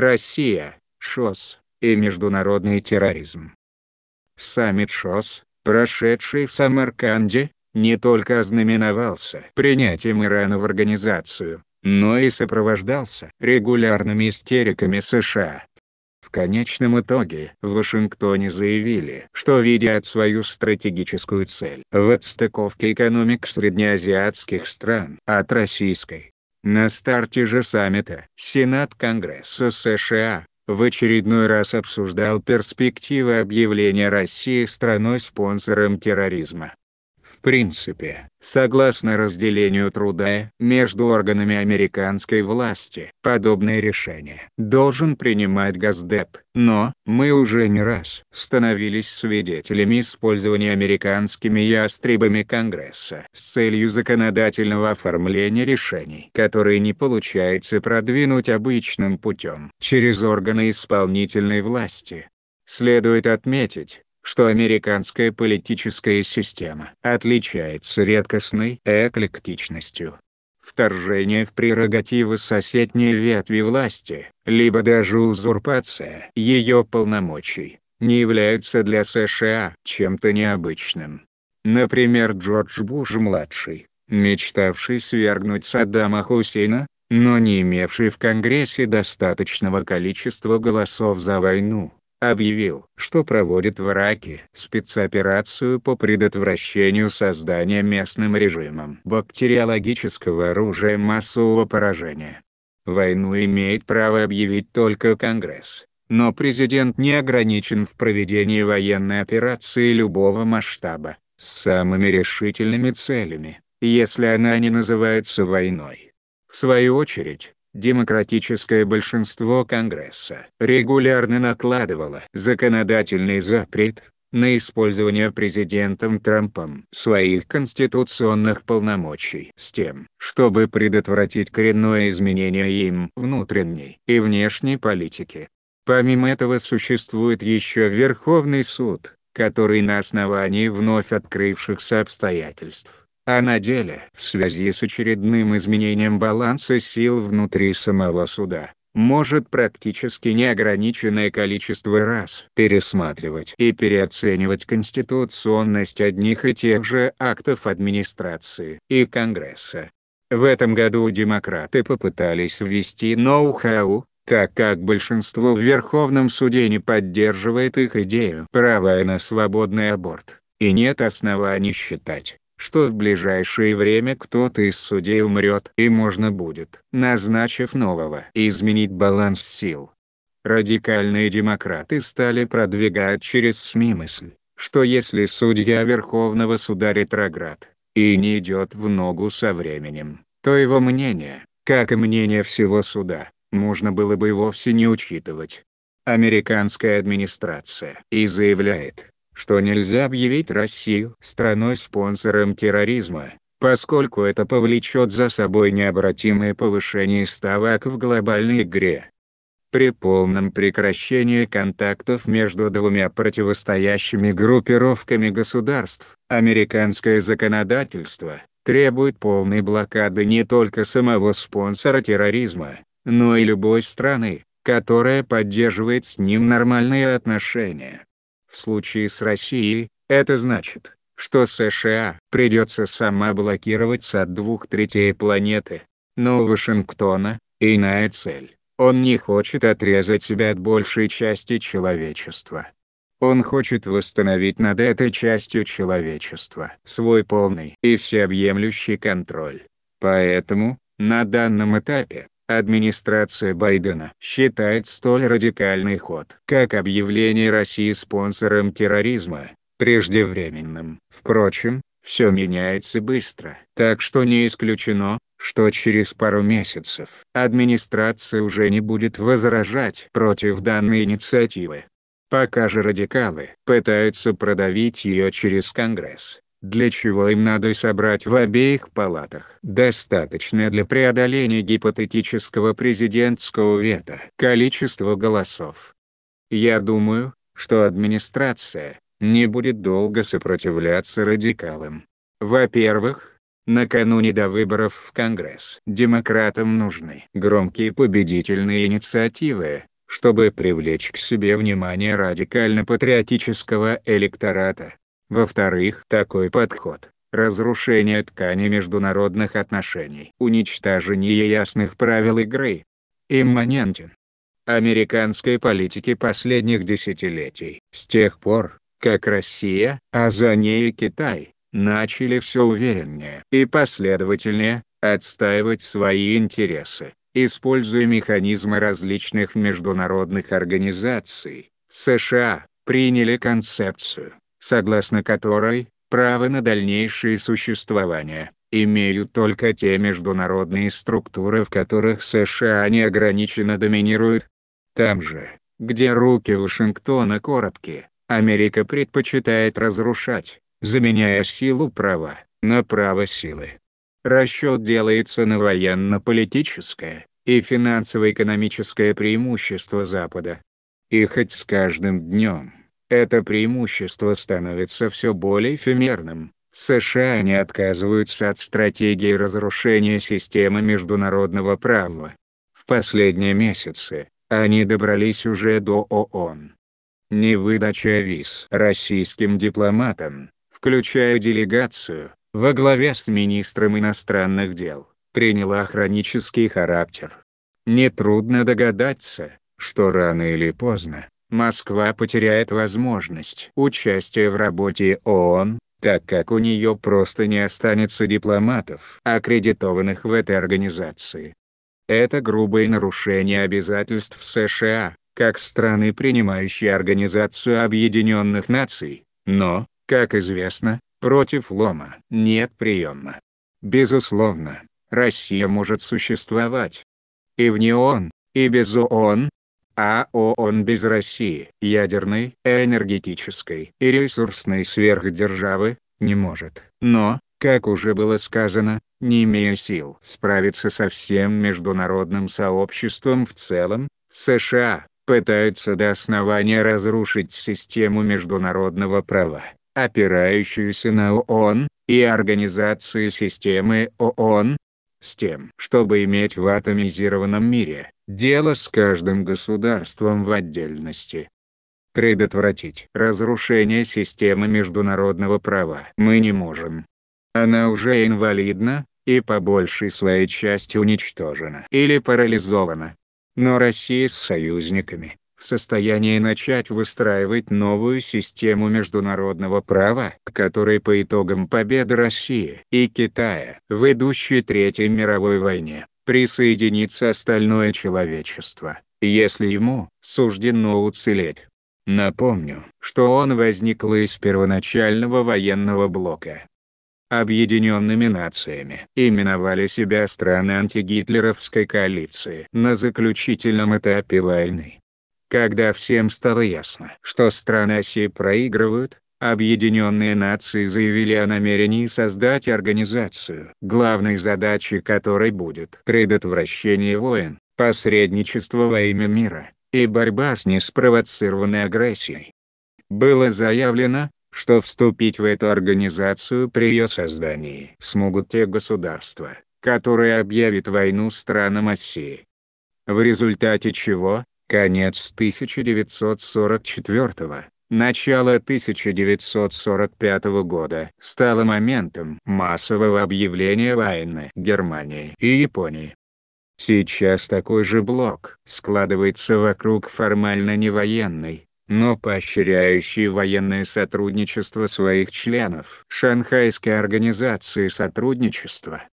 Россия, ШОС и международный терроризм. Саммит ШОС, прошедший в Самарканде, не только ознаменовался принятием Ирана в организацию, но и сопровождался регулярными истериками США. В конечном итоге в Вашингтоне заявили, что видят свою стратегическую цель в отстыковке экономик среднеазиатских стран от российской. На старте же саммита Сенат Конгресса США в очередной раз обсуждал перспективы объявления России страной-спонсором терроризма. В принципе, согласно разделению труда между органами американской власти, подобное решение должен принимать Газдеп. Но, мы уже не раз становились свидетелями использования американскими ястребами Конгресса с целью законодательного оформления решений, которые не получается продвинуть обычным путем через органы исполнительной власти. Следует отметить, что американская политическая система отличается редкостной эклектичностью. Вторжение в прерогативы соседней ветви власти, либо даже узурпация ее полномочий, не являются для США чем-то необычным. Например Джордж Буш-младший, мечтавший свергнуть Саддама Хусейна, но не имевший в Конгрессе достаточного количества голосов за войну, объявил, что проводит в Ираке спецоперацию по предотвращению создания местным режимом бактериологического оружия массового поражения. Войну имеет право объявить только Конгресс, но президент не ограничен в проведении военной операции любого масштаба, с самыми решительными целями, если она не называется войной. В свою очередь, демократическое большинство Конгресса регулярно накладывало законодательный запрет на использование президентом Трампом своих конституционных полномочий с тем, чтобы предотвратить коренное изменение им внутренней и внешней политики. Помимо этого существует еще Верховный суд, который на основании вновь открывшихся обстоятельств а на деле в связи с очередным изменением баланса сил внутри самого суда, может практически неограниченное количество раз пересматривать и переоценивать конституционность одних и тех же актов администрации и Конгресса. В этом году демократы попытались ввести ноу-хау, так как большинство в Верховном суде не поддерживает их идею права на свободный аборт, и нет оснований считать что в ближайшее время кто-то из судей умрет и можно будет, назначив нового, изменить баланс сил. Радикальные демократы стали продвигать через СМИ мысль, что если судья Верховного Суда ретроград, и не идет в ногу со временем, то его мнение, как и мнение всего суда, можно было бы вовсе не учитывать. Американская администрация и заявляет, что нельзя объявить Россию страной-спонсором терроризма, поскольку это повлечет за собой необратимое повышение ставок в глобальной игре. При полном прекращении контактов между двумя противостоящими группировками государств, американское законодательство требует полной блокады не только самого спонсора терроризма, но и любой страны, которая поддерживает с ним нормальные отношения. В случае с Россией, это значит, что США придется сама блокироваться от двух третей планеты. Но у Вашингтона – иная цель. Он не хочет отрезать себя от большей части человечества. Он хочет восстановить над этой частью человечества свой полный и всеобъемлющий контроль. Поэтому, на данном этапе, Администрация Байдена считает столь радикальный ход, как объявление России спонсором терроризма, преждевременным. Впрочем, все меняется быстро, так что не исключено, что через пару месяцев администрация уже не будет возражать против данной инициативы. Пока же радикалы пытаются продавить ее через Конгресс, для чего им надо собрать в обеих палатах. Достаточно для преодоления гипотетического президентского вето количество голосов. Я думаю, что администрация не будет долго сопротивляться радикалам. Во-первых, накануне до выборов в Конгресс демократам нужны громкие победительные инициативы, чтобы привлечь к себе внимание радикально-патриотического электората. Во-вторых, такой подход – разрушение ткани международных отношений, уничтожение ясных правил игры. Имманентен. Американской политики последних десятилетий. С тех пор, как Россия, а за ней и Китай, начали все увереннее и последовательнее отстаивать свои интересы, используя механизмы различных международных организаций, США, приняли концепцию согласно которой, право на дальнейшее существование, имеют только те международные структуры в которых США неограниченно доминируют. Там же, где руки Вашингтона короткие, Америка предпочитает разрушать, заменяя силу права на право силы. Расчет делается на военно-политическое и финансово-экономическое преимущество Запада. И хоть с каждым днем это преимущество становится все более эфемерным. США не отказываются от стратегии разрушения системы международного права. В последние месяцы, они добрались уже до ООН. Невыдача виз российским дипломатам, включая делегацию, во главе с министром иностранных дел, приняла хронический характер. Нетрудно догадаться, что рано или поздно, Москва потеряет возможность участия в работе ООН, так как у нее просто не останется дипломатов, аккредитованных в этой организации. Это грубое нарушение обязательств США, как страны, принимающей Организацию Объединенных Наций, но, как известно, против лома нет приема. Безусловно, Россия может существовать. И вне ООН, и без ООН, а ООН без России, ядерной, энергетической и ресурсной сверхдержавы, не может. Но, как уже было сказано, не имея сил справиться со всем международным сообществом в целом, США пытаются до основания разрушить систему международного права, опирающуюся на ООН, и организации системы ООН, с тем, чтобы иметь в атомизированном мире, дело с каждым государством в отдельности. Предотвратить разрушение системы международного права мы не можем. Она уже инвалидна, и по большей своей части уничтожена или парализована. Но Россия с союзниками в состоянии начать выстраивать новую систему международного права, которой по итогам победы России и Китая в идущей Третьей мировой войне присоединится остальное человечество, если ему суждено уцелеть. Напомню, что он возникл из первоначального военного блока. Объединенными нациями именовали себя страны антигитлеровской коалиции на заключительном этапе войны когда всем стало ясно, что страны Оси проигрывают, Объединенные Нации заявили о намерении создать организацию, главной задачей которой будет предотвращение войн, посредничество во имя мира, и борьба с неспровоцированной агрессией. Было заявлено, что вступить в эту организацию при ее создании смогут те государства, которые объявят войну странам России. В результате чего, конец 1944 начало 1945 года стало моментом массового объявления войны Германии и Японии. Сейчас такой же блок складывается вокруг формально невоенной, но поощряющей военное сотрудничество своих членов Шанхайской организации сотрудничества.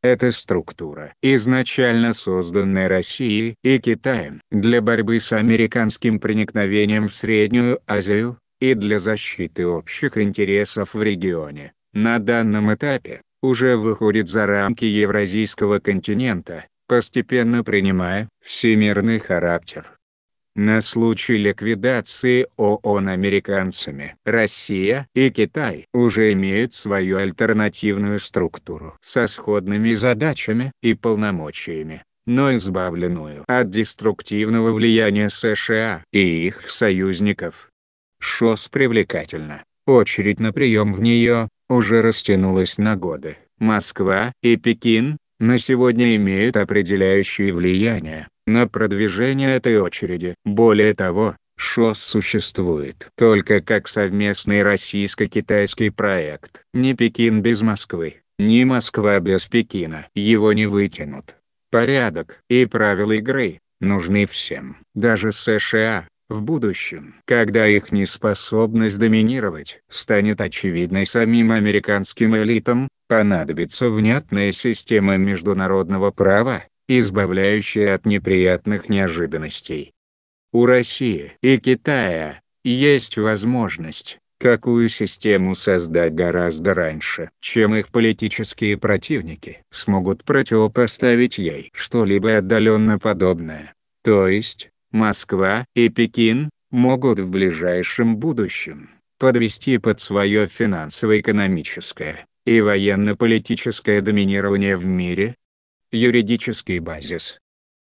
Эта структура, изначально созданная Россией и Китаем для борьбы с американским проникновением в Среднюю Азию, и для защиты общих интересов в регионе, на данном этапе, уже выходит за рамки Евразийского континента, постепенно принимая всемирный характер на случай ликвидации ООН американцами. Россия и Китай уже имеют свою альтернативную структуру со сходными задачами и полномочиями но избавленную от деструктивного влияния США и их союзников. ШОС привлекательно, очередь на прием в нее уже растянулась на годы. Москва и Пекин на сегодня имеют определяющее влияние на продвижение этой очереди. Более того, ШОС существует только как совместный российско-китайский проект. Ни Пекин без Москвы, ни Москва без Пекина. Его не вытянут. Порядок и правила игры нужны всем. Даже США, в будущем, когда их неспособность доминировать станет очевидной самим американским элитам, понадобится внятная система международного права, избавляющая от неприятных неожиданностей. У России и Китая есть возможность такую систему создать гораздо раньше, чем их политические противники смогут противопоставить ей что-либо отдаленно подобное. То есть, Москва и Пекин могут в ближайшем будущем подвести под свое финансово-экономическое и военно-политическое доминирование в мире, юридический базис.